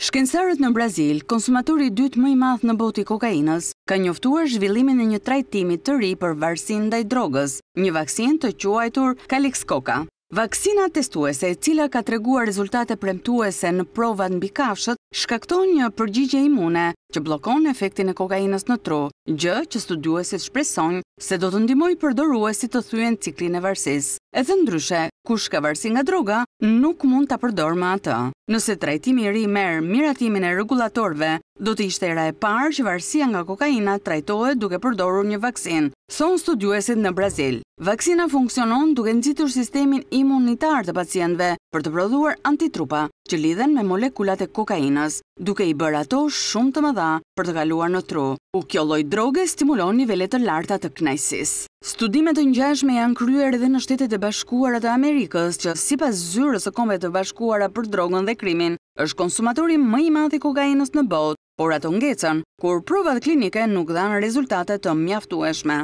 Shkencerët në Brazil, konsumatori dytë mëj math në boti kokainës, ka njoftuar zhvillimin e një trajtimi të ri për varsin dhe i drogës, një vaksin të quajtur Kalix Koka. Vaksina testuese, cila ka treguar rezultate premtuese në provat në bikafshët, shkakton një përgjigje imune që blokon efektin e kokainës në tru, gjë që studiuesit shpreson se do të ndimoj përdoruesit të thujen ciklin e varsis. E dhe ndryshe, kush ka varsin nga droga, nuk mund të përdor ma atë nëse trajtimi ri merë miratimin e regulatorve, do të ishte era e parë që varsia nga kokaina trajtohet duke përdoru një vaksin. Son studiueset në Brazil, vaksina funksionon duke nëzitur sistemin imunitar të pacientve, për të prodhuar antitrupa që lidhen me molekulat e kokainës, duke i bërë ato shumë të mëdha për të galuar në tru. U kjo loj droge stimulon nivellet të larta të knajsis. Studimet të njëshme janë kryer edhe në shtetet e bashkuarat e Amerikës që si pas zyrës e kombet të bashkuara për drogën dhe krimin, është konsumatori më i madhi kokainës në bot, por ato ngecen, kur provat klinike nuk dhanë rezultate të mjaftueshme.